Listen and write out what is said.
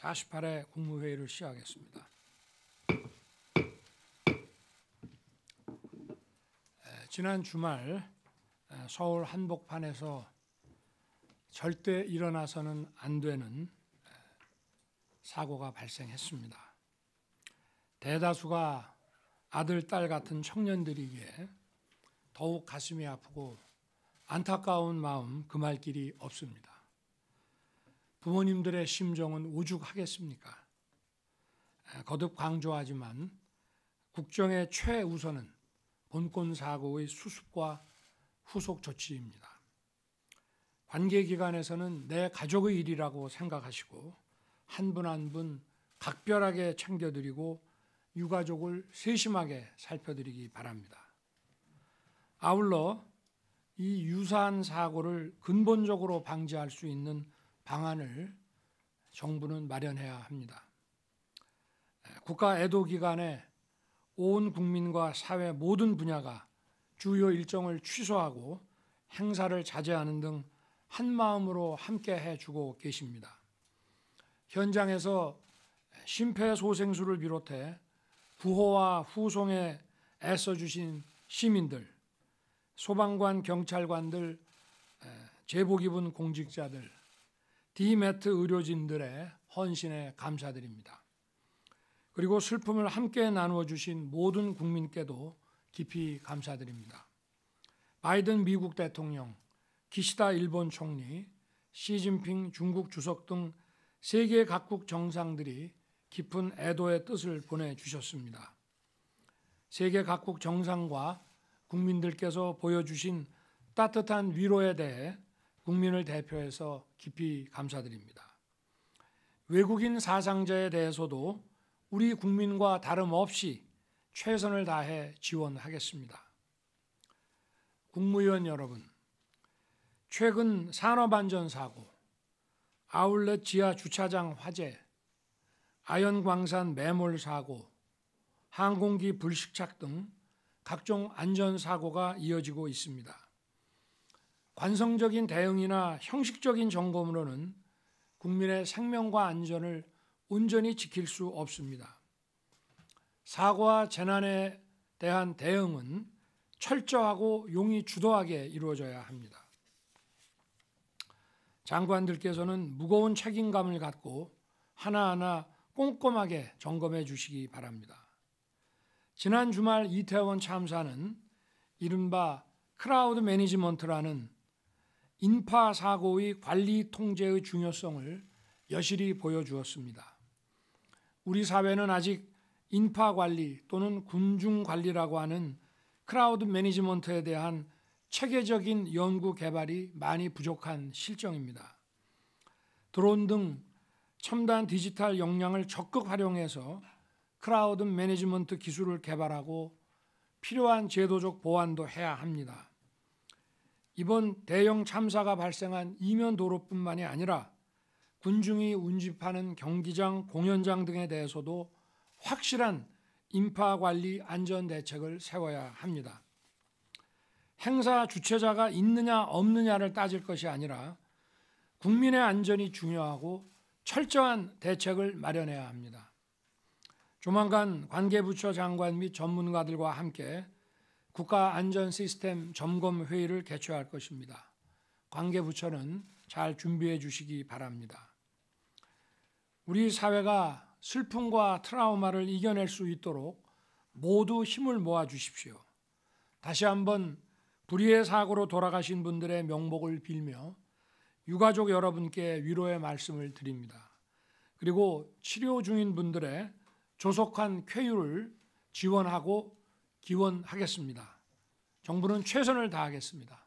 48회 국무회의를 시작하겠습니다. 지난 주말 서울 한복판에서 절대 일어나서는 안 되는 사고가 발생했습니다. 대다수가 아들, 딸 같은 청년들이기에 더욱 가슴이 아프고 안타까운 마음 금할 그 길이 없습니다. 부모님들의 심정은 오죽하겠습니까? 거듭 강조하지만 국정의 최우선은 본권 사고의 수습과 후속 조치입니다. 관계 기관에서는 내 가족의 일이라고 생각하시고 한 분 한 분 각별하게 챙겨드리고 유가족을 세심하게 살펴드리기 바랍니다. 아울러 이 유사한 사고를 근본적으로 방지할 수 있는 방안을 정부는 마련해야 합니다. 국가 애도 기간에 온 국민과 사회 모든 분야가 주요 일정을 취소하고 행사를 자제하는 등 한 마음으로 함께 해주고 계십니다. 현장에서 심폐소생술을 비롯해 구호와 후송에 애써주신 시민들, 소방관, 경찰관들, 제복 입은 공직자들, 디메트 의료진들의 헌신에 감사드립니다. 그리고 슬픔을 함께 나누어 주신 모든 국민께도 깊이 감사드립니다. 바이든 미국 대통령, 기시다 일본 총리, 시진핑 중국 주석 등 세계 각국 정상들이 깊은 애도의 뜻을 보내주셨습니다. 세계 각국 정상과 국민들께서 보여주신 따뜻한 위로에 대해 국민을 대표해서 깊이 감사드립니다. 외국인 사상자에 대해서도 우리 국민과 다름없이 최선을 다해 지원하겠습니다. 국무위원 여러분, 최근 산업안전 사고, 아울렛 지하 주차장 화재, 아연광산 매몰 사고, 항공기 불식착 등 각종 안전 사고가 이어지고 있습니다. 관성적인 대응이나 형식적인 점검으로는 국민의 생명과 안전을 온전히 지킬 수 없습니다. 사고와 재난에 대한 대응은 철저하고 용이 주도하게 이루어져야 합니다. 장관들께서는 무거운 책임감을 갖고 하나하나 꼼꼼하게 점검해 주시기 바랍니다. 지난 주말 이태원 참사는 이른바 크라우드 매니지먼트라는 인파사고의 관리 통제의 중요성을 여실히 보여주었습니다. 우리 사회는 아직 인파관리 또는 군중관리라고 하는 크라우드 매니지먼트에 대한 체계적인 연구 개발이 많이 부족한 실정입니다. 드론 등 첨단 디지털 역량을 적극 활용해서 크라우드 매니지먼트 기술을 개발하고 필요한 제도적 보완도 해야 합니다. 이번 대형 참사가 발생한 이면도로뿐만이 아니라 군중이 운집하는 경기장, 공연장 등에 대해서도 확실한 인파관리 안전 대책을 세워야 합니다. 행사 주최자가 있느냐 없느냐를 따질 것이 아니라 국민의 안전이 중요하고 철저한 대책을 마련해야 합니다. 조만간 관계부처 장관 및 전문가들과 함께 국가 안전 시스템 점검 회의를 개최할 것입니다. 관계 부처는 잘 준비해 주시기 바랍니다. 우리 사회가 슬픔과 트라우마를 이겨낼 수 있도록 모두 힘을 모아 주십시오. 다시 한번 불의의 사고로 돌아가신 분들의 명복을 빌며 유가족 여러분께 위로의 말씀을 드립니다. 그리고 치료 중인 분들의 조속한 쾌유를 지원하고 기원하겠습니다. 정부는 최선을 다하겠습니다.